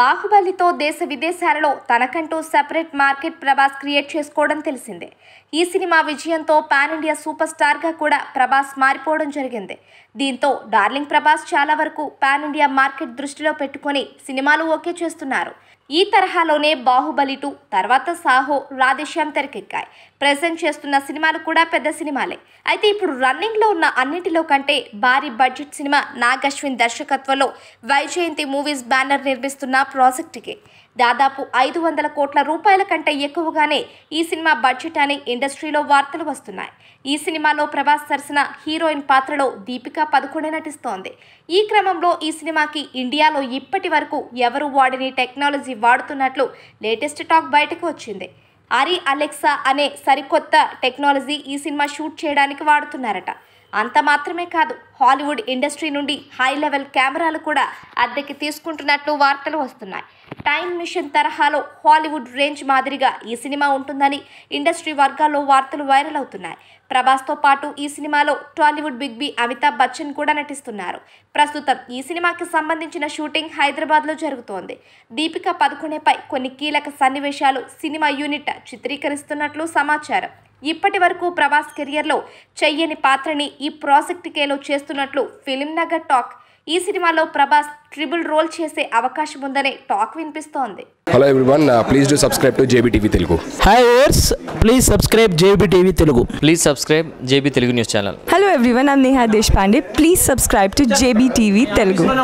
బాహుబలితో దేశ విదేశాలలో తనకంటూ సెపరేట్ మార్కెట్ ప్రభాస్ క్రియేట్ చేసుకోవడం తెలిసిందే ఈ సినిమా విజయంతో పాన్ ఇండియా సూపర్ స్టార్గా కూడా ప్రభాస్ మారిపోవడం జరిగింది దీంతో డార్లింగ్ ప్రభాస్ చాలా వరకు పాన్ ఇండియా మార్కెట్ దృష్టిలో పెట్టుకొని సినిమాలు ఓకే చేస్తున్నారు ఈ తరహాలోనే బాహుబలి టూ తర్వాత సాహో రాధేశ్యామ్ తెరకెక్కాయి ప్రజెంట్ చేస్తున్న సినిమాలు కూడా పెద్ద సినిమాలే అయితే ఇప్పుడు రన్నింగ్లో ఉన్న అన్నింటిలో కంటే భారీ బడ్జెట్ సినిమా నాగశ్విన్ దర్శకత్వంలో వైజయంతి మూవీస్ బ్యానర్ నిర్మిస్తున్న ప్రాజెక్టుకే దాదాపు ఐదు వందల కోట్ల రూపాయల కంటే ఎక్కువగానే ఈ సినిమా బడ్జెట్ అని ఇండస్ట్రీలో వార్తలు వస్తున్నాయి ఈ సినిమాలో ప్రభాస్ సరసన హీరోయిన్ పాత్రలో దీపికా పదకొండే నటిస్తోంది ఈ క్రమంలో ఈ సినిమాకి ఇండియాలో ఇప్పటి వరకు ఎవరు వాడిని టెక్నాలజీ వాడుతున్నట్లు లేటెస్ట్ టాక్ బయటకు వచ్చింది అరి అలెక్సా అనే సరికొత్త టెక్నాలజీ ఈ సినిమా షూట్ చేయడానికి వాడుతున్నారట అంత మాత్రమే కాదు హాలీవుడ్ ఇండస్ట్రీ నుండి హై లెవెల్ కెమెరాలు కూడా అద్దెకి తీసుకుంటున్నట్లు వార్తలు వస్తున్నాయి టైమ్ మిషన్ తరహాలో హాలీవుడ్ రేంజ్ మాదిరిగా ఈ సినిమా ఉంటుందని ఇండస్ట్రీ వర్గాల్లో వార్తలు వైరల్ అవుతున్నాయి ప్రభాస్తో పాటు ఈ సినిమాలో Tollywood big B Amitabh Bachchan కూడా నటిస్తున్నారు ప్రస్తుతం ఈ సినిమాకి సంబంధించిన షూటింగ్ హైదరాబాద్లో జరుగుతోంది దీపిక పదకొండేపై కొన్ని కీలక సన్నివేశాలు సినిమా యూనిట్ చిత్రీకరిస్తున్నట్లు సమాచారం ఇప్పటి వరకు ప్రభాస్ కెరియర్లో చెయ్యని పాత్రని ఈ ప్రాజెక్ట్కేలో చేస్తున్నట్లు ఫిలిం నగర్ టాక్ ఈ సినిమాలో ప్రభాస్ ట్రిబుల్ రోల్ చేసే అవకాశం ఉందనే టాక్ వినిపిస్తోంది hello everyone please do subscribe to JB TV Telugu hi ఓర్స్ please subscribe JB TV Telugu please subscribe JB Telugu news channel hello everyone I Neha Deshpande please subscribe to JB TV Telugu